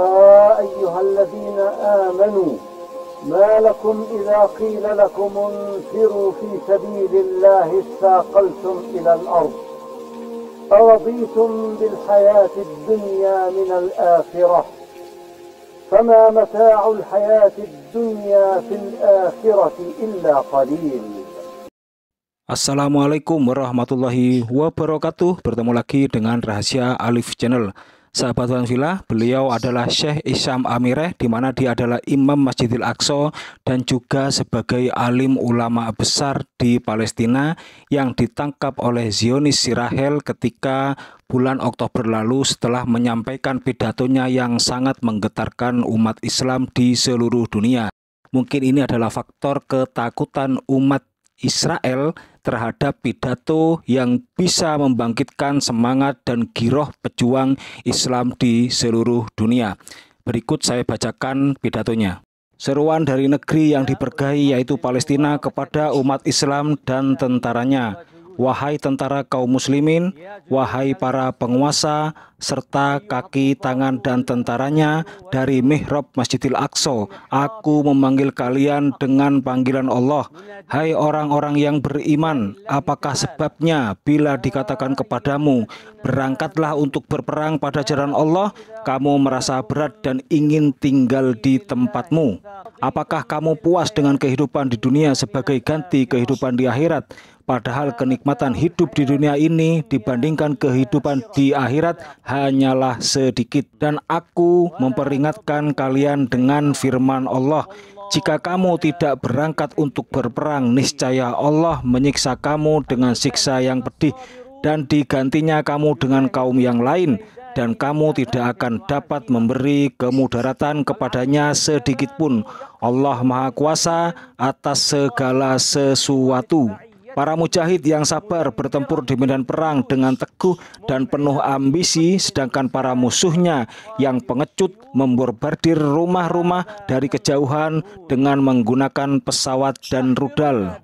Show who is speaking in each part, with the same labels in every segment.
Speaker 1: يا أيها الذين آمنوا ما لكم إذا قيل لكم انفروا في سبيل الله اثاقلتم إلى الأرض أرضيتم بالحياة الدنيا من الآخرة فما متاع الحياة الدنيا في الآخرة إلا قليل Assalamualaikum warahmatullahi wabarakatuh. Bertemu lagi dengan Rahasia Alif Channel. Sahabat Villa, beliau adalah Syekh Isyam Amireh di mana dia adalah Imam Masjidil Aqsa dan juga sebagai alim ulama besar di Palestina yang ditangkap oleh Zionis Sirahel ketika bulan Oktober lalu setelah menyampaikan pidatonya yang sangat menggetarkan umat Islam di seluruh dunia. Mungkin ini adalah faktor ketakutan umat Israel terhadap pidato yang bisa membangkitkan semangat dan giroh pejuang Islam di seluruh dunia. Berikut saya bacakan pidatonya. Seruan dari negeri yang diberkahi yaitu Palestina kepada umat Islam dan tentaranya wahai tentara kaum muslimin, wahai para penguasa, serta kaki, tangan, dan tentaranya dari mihrab Masjidil Aqsa. Aku memanggil kalian dengan panggilan Allah. Hai orang-orang yang beriman, apakah sebabnya bila dikatakan kepadamu, berangkatlah untuk berperang pada jalan Allah, kamu merasa berat dan ingin tinggal di tempatmu? Apakah kamu puas dengan kehidupan di dunia sebagai ganti kehidupan di akhirat? Padahal kenikmatan hidup di dunia ini dibandingkan kehidupan di akhirat hanyalah sedikit. Dan aku memperingatkan kalian dengan firman Allah, jika kamu tidak berangkat untuk berperang, niscaya Allah menyiksa kamu dengan siksa yang pedih dan digantinya kamu dengan kaum yang lain dan kamu tidak akan dapat memberi kemudaratan kepadanya sedikitpun. Allah Maha Kuasa atas segala sesuatu. Para mujahid yang sabar bertempur di medan perang dengan teguh dan penuh ambisi, sedangkan para musuhnya yang pengecut memborbardir rumah-rumah dari kejauhan dengan menggunakan pesawat dan rudal.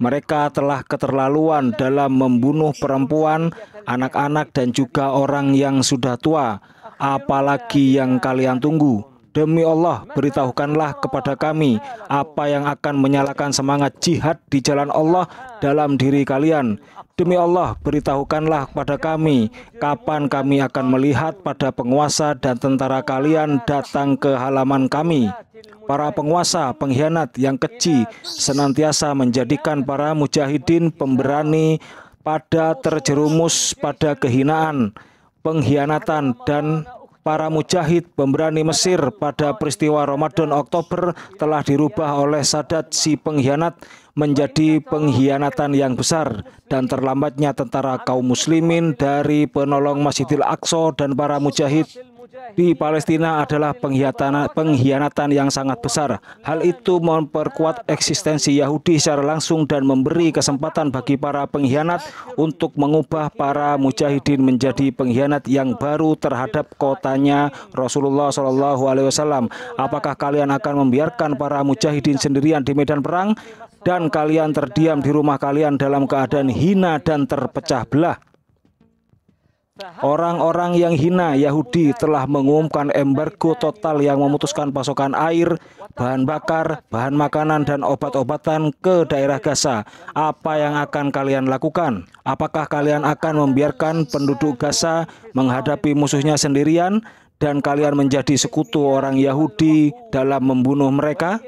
Speaker 1: Mereka telah keterlaluan dalam membunuh perempuan, anak-anak dan juga orang yang sudah tua, apalagi yang kalian tunggu. Demi Allah, beritahukanlah kepada kami apa yang akan menyalakan semangat jihad di jalan Allah dalam diri kalian. Demi Allah, beritahukanlah kepada kami kapan kami akan melihat pada penguasa dan tentara kalian datang ke halaman kami. Para penguasa, pengkhianat yang kecil senantiasa menjadikan para mujahidin pemberani pada terjerumus pada kehinaan, pengkhianatan, dan para mujahid pemberani Mesir pada peristiwa Ramadan Oktober telah dirubah oleh Sadat si pengkhianat menjadi pengkhianatan yang besar dan terlambatnya tentara kaum muslimin dari penolong Masjidil Aqsa dan para mujahid di Palestina adalah pengkhianatan, pengkhianatan yang sangat besar. Hal itu memperkuat eksistensi Yahudi secara langsung dan memberi kesempatan bagi para pengkhianat untuk mengubah para mujahidin menjadi pengkhianat yang baru terhadap kotanya Rasulullah Shallallahu Alaihi Wasallam. Apakah kalian akan membiarkan para mujahidin sendirian di medan perang dan kalian terdiam di rumah kalian dalam keadaan hina dan terpecah belah? Orang-orang yang hina Yahudi telah mengumumkan embargo total yang memutuskan pasokan air, bahan bakar, bahan makanan, dan obat-obatan ke daerah Gaza. Apa yang akan kalian lakukan? Apakah kalian akan membiarkan penduduk Gaza menghadapi musuhnya sendirian dan kalian menjadi sekutu orang Yahudi dalam membunuh mereka?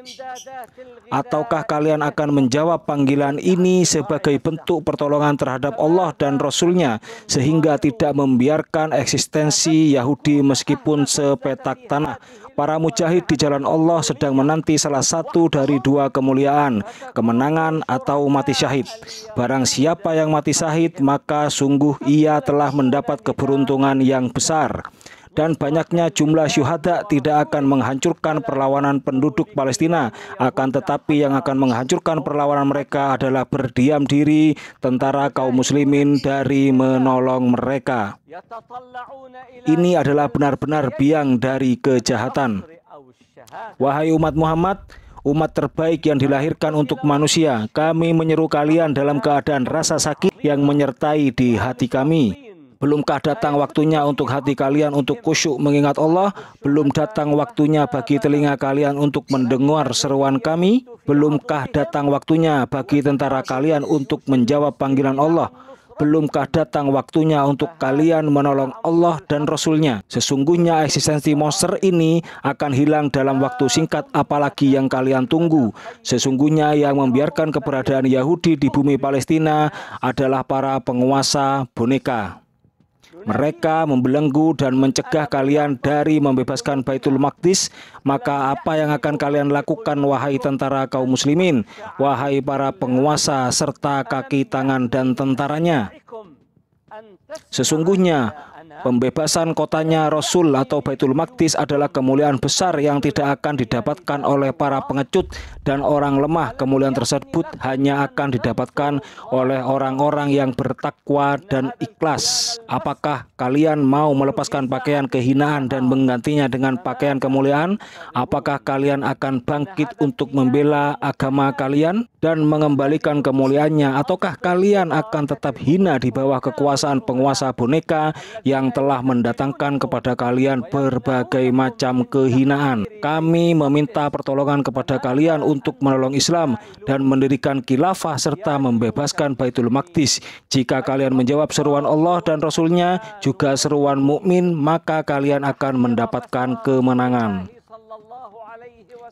Speaker 1: Ataukah kalian akan menjawab panggilan ini sebagai bentuk pertolongan terhadap Allah dan Rasulnya sehingga tidak membiarkan eksistensi Yahudi meskipun sepetak tanah? Para mujahid di jalan Allah sedang menanti salah satu dari dua kemuliaan, kemenangan atau mati syahid. Barang siapa yang mati syahid, maka sungguh ia telah mendapat keberuntungan yang besar dan banyaknya jumlah syuhada tidak akan menghancurkan perlawanan penduduk Palestina. Akan tetapi yang akan menghancurkan perlawanan mereka adalah berdiam diri tentara kaum muslimin dari menolong mereka. Ini adalah benar-benar biang dari kejahatan. Wahai umat Muhammad, umat terbaik yang dilahirkan untuk manusia, kami menyeru kalian dalam keadaan rasa sakit yang menyertai di hati kami. Belumkah datang waktunya untuk hati kalian untuk kusyuk mengingat Allah? Belum datang waktunya bagi telinga kalian untuk mendengar seruan kami? Belumkah datang waktunya bagi tentara kalian untuk menjawab panggilan Allah? Belumkah datang waktunya untuk kalian menolong Allah dan Rasulnya? Sesungguhnya eksistensi monster ini akan hilang dalam waktu singkat apalagi yang kalian tunggu. Sesungguhnya yang membiarkan keberadaan Yahudi di bumi Palestina adalah para penguasa boneka mereka membelenggu dan mencegah kalian dari membebaskan Baitul Maqdis, maka apa yang akan kalian lakukan wahai tentara kaum muslimin, wahai para penguasa serta kaki tangan dan tentaranya? Sesungguhnya Pembebasan kotanya Rasul atau Baitul Maqdis adalah kemuliaan besar yang tidak akan didapatkan oleh para pengecut dan orang lemah. Kemuliaan tersebut hanya akan didapatkan oleh orang-orang yang bertakwa dan ikhlas. Apakah kalian mau melepaskan pakaian kehinaan dan menggantinya dengan pakaian kemuliaan? Apakah kalian akan bangkit untuk membela agama kalian dan mengembalikan kemuliaannya ataukah kalian akan tetap hina di bawah kekuasaan penguasa boneka yang yang telah mendatangkan kepada kalian berbagai macam kehinaan. Kami meminta pertolongan kepada kalian untuk menolong Islam dan mendirikan khilafah serta membebaskan Baitul Maqdis. Jika kalian menjawab seruan Allah dan Rasulnya, juga seruan mukmin, maka kalian akan mendapatkan kemenangan.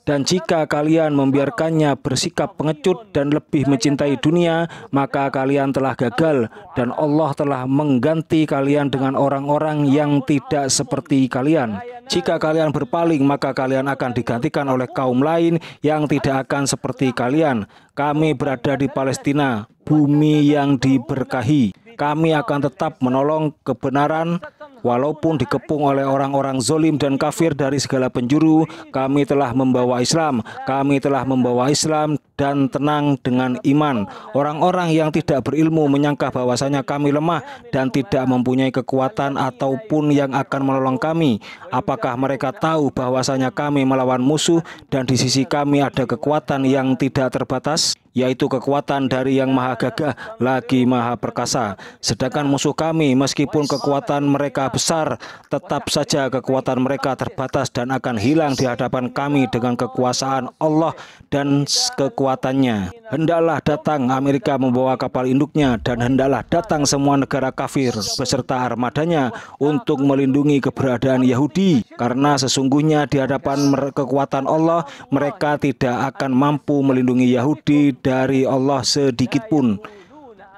Speaker 1: Dan jika kalian membiarkannya bersikap pengecut dan lebih mencintai dunia, maka kalian telah gagal dan Allah telah mengganti kalian dengan orang-orang yang tidak seperti kalian. Jika kalian berpaling, maka kalian akan digantikan oleh kaum lain yang tidak akan seperti kalian. Kami berada di Palestina, bumi yang diberkahi. Kami akan tetap menolong kebenaran Walaupun dikepung oleh orang-orang zolim dan kafir dari segala penjuru, kami telah membawa Islam. Kami telah membawa Islam dan tenang dengan iman. Orang-orang yang tidak berilmu menyangka bahwasanya kami lemah dan tidak mempunyai kekuatan ataupun yang akan menolong kami. Apakah mereka tahu bahwasanya kami melawan musuh dan di sisi kami ada kekuatan yang tidak terbatas? yaitu kekuatan dari yang maha gagah lagi maha perkasa. Sedangkan musuh kami, meskipun kekuatan mereka besar, tetap saja kekuatan mereka terbatas dan akan hilang di hadapan kami dengan kekuasaan Allah dan kekuatan kekuatannya. Hendaklah datang Amerika membawa kapal induknya dan hendaklah datang semua negara kafir beserta armadanya untuk melindungi keberadaan Yahudi. Karena sesungguhnya di hadapan kekuatan Allah, mereka tidak akan mampu melindungi Yahudi dari Allah sedikitpun.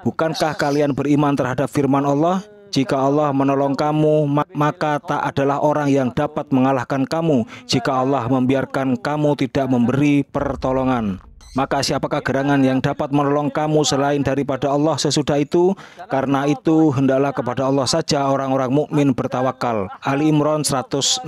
Speaker 1: Bukankah kalian beriman terhadap firman Allah? Jika Allah menolong kamu, maka tak adalah orang yang dapat mengalahkan kamu jika Allah membiarkan kamu tidak memberi pertolongan. Maka siapakah gerangan yang dapat menolong kamu selain daripada Allah sesudah itu? Karena itu hendaklah kepada Allah saja orang-orang mukmin bertawakal. Ali Imran 160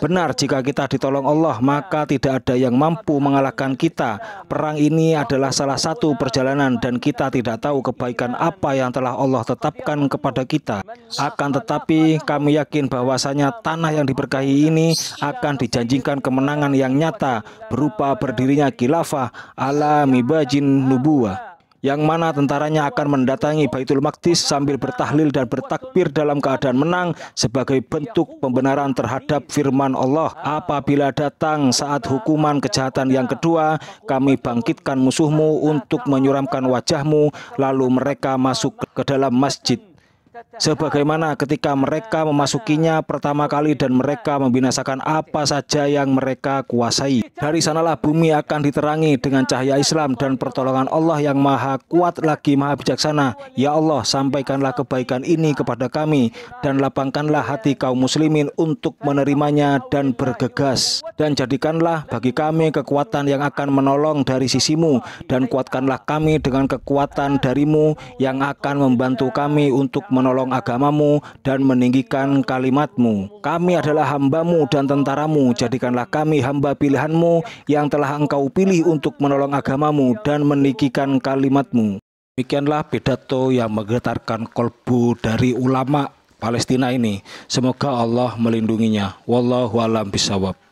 Speaker 1: Benar jika kita ditolong Allah maka tidak ada yang mampu mengalahkan kita. Perang ini adalah salah satu perjalanan dan kita tidak tahu kebaikan apa yang telah Allah tetapkan kepada kita. Akan tetapi kami yakin bahwasanya tanah yang diberkahi ini akan dijanjikan kemenangan yang nyata berupa berdirinya khilafah ala mibajin nubuah yang mana tentaranya akan mendatangi Baitul Maqdis sambil bertahlil dan bertakbir dalam keadaan menang sebagai bentuk pembenaran terhadap firman Allah. Apabila datang saat hukuman kejahatan yang kedua, kami bangkitkan musuhmu untuk menyuramkan wajahmu, lalu mereka masuk ke dalam masjid sebagaimana ketika mereka memasukinya pertama kali dan mereka membinasakan apa saja yang mereka kuasai. Dari sanalah bumi akan diterangi dengan cahaya Islam dan pertolongan Allah yang maha kuat lagi maha bijaksana. Ya Allah, sampaikanlah kebaikan ini kepada kami dan lapangkanlah hati kaum muslimin untuk menerimanya dan bergegas. Dan jadikanlah bagi kami kekuatan yang akan menolong dari sisimu dan kuatkanlah kami dengan kekuatan darimu yang akan membantu kami untuk menolong menolong agamamu dan meninggikan kalimatmu. Kami adalah hambamu dan tentaramu, jadikanlah kami hamba pilihanmu yang telah engkau pilih untuk menolong agamamu dan meninggikan kalimatmu. Demikianlah pidato yang menggetarkan kolbu dari ulama Palestina ini. Semoga Allah melindunginya. Wallahu alam bisawab.